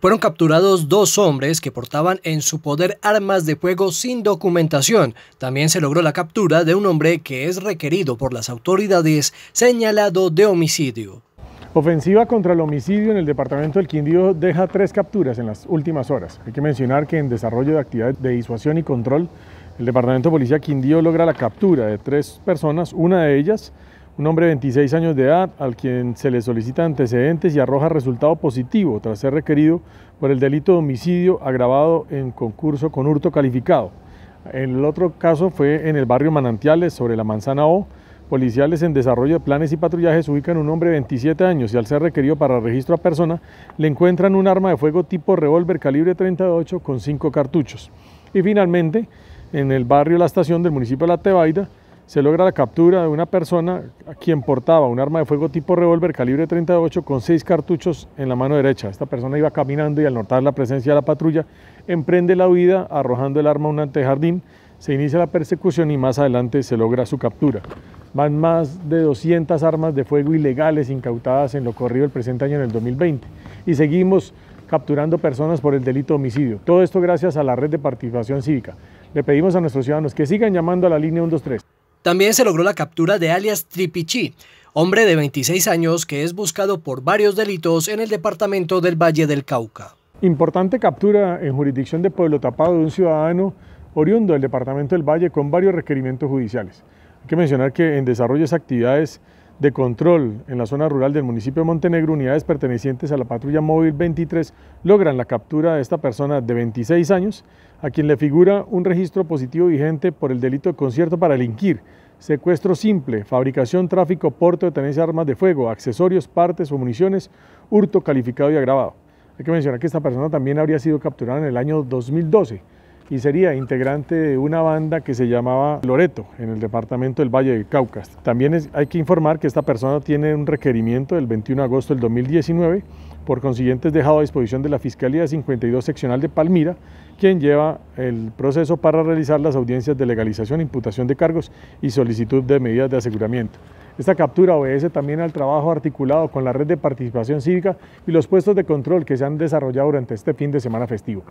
fueron capturados dos hombres que portaban en su poder armas de fuego sin documentación. También se logró la captura de un hombre que es requerido por las autoridades señalado de homicidio. Ofensiva contra el homicidio en el departamento del Quindío deja tres capturas en las últimas horas. Hay que mencionar que en desarrollo de actividades de disuasión y control, el departamento de policía Quindío logra la captura de tres personas, una de ellas un hombre de 26 años de edad al quien se le solicita antecedentes y arroja resultado positivo tras ser requerido por el delito de homicidio agravado en concurso con hurto calificado. El otro caso fue en el barrio Manantiales, sobre la Manzana O. Policiales en desarrollo de planes y patrullajes ubican a un hombre de 27 años y al ser requerido para registro a persona, le encuentran un arma de fuego tipo revólver calibre 38 con 5 cartuchos. Y finalmente, en el barrio La Estación del municipio de La Tebaida, se logra la captura de una persona quien portaba un arma de fuego tipo revólver calibre 38 con seis cartuchos en la mano derecha. Esta persona iba caminando y al notar la presencia de la patrulla emprende la huida arrojando el arma a un antejardín. Se inicia la persecución y más adelante se logra su captura. Van más de 200 armas de fuego ilegales incautadas en lo corrido el presente año en el 2020 y seguimos capturando personas por el delito de homicidio. Todo esto gracias a la red de participación cívica. Le pedimos a nuestros ciudadanos que sigan llamando a la línea 123. También se logró la captura de alias Tripichi, hombre de 26 años que es buscado por varios delitos en el departamento del Valle del Cauca. Importante captura en jurisdicción de Pueblo Tapado de un ciudadano oriundo del departamento del Valle con varios requerimientos judiciales. Hay que mencionar que en desarrollo de actividades de control en la zona rural del municipio de Montenegro, unidades pertenecientes a la patrulla móvil 23 logran la captura de esta persona de 26 años, a quien le figura un registro positivo vigente por el delito de concierto para delinquir, secuestro simple, fabricación, tráfico, porte de tenencia de armas de fuego, accesorios, partes o municiones, hurto calificado y agravado. Hay que mencionar que esta persona también habría sido capturada en el año 2012 y sería integrante de una banda que se llamaba Loreto, en el departamento del Valle del Caucas. También hay que informar que esta persona tiene un requerimiento del 21 de agosto del 2019, por consiguiente es dejado a disposición de la Fiscalía 52 Seccional de Palmira, quien lleva el proceso para realizar las audiencias de legalización, imputación de cargos y solicitud de medidas de aseguramiento. Esta captura obedece también al trabajo articulado con la red de participación cívica y los puestos de control que se han desarrollado durante este fin de semana festivo.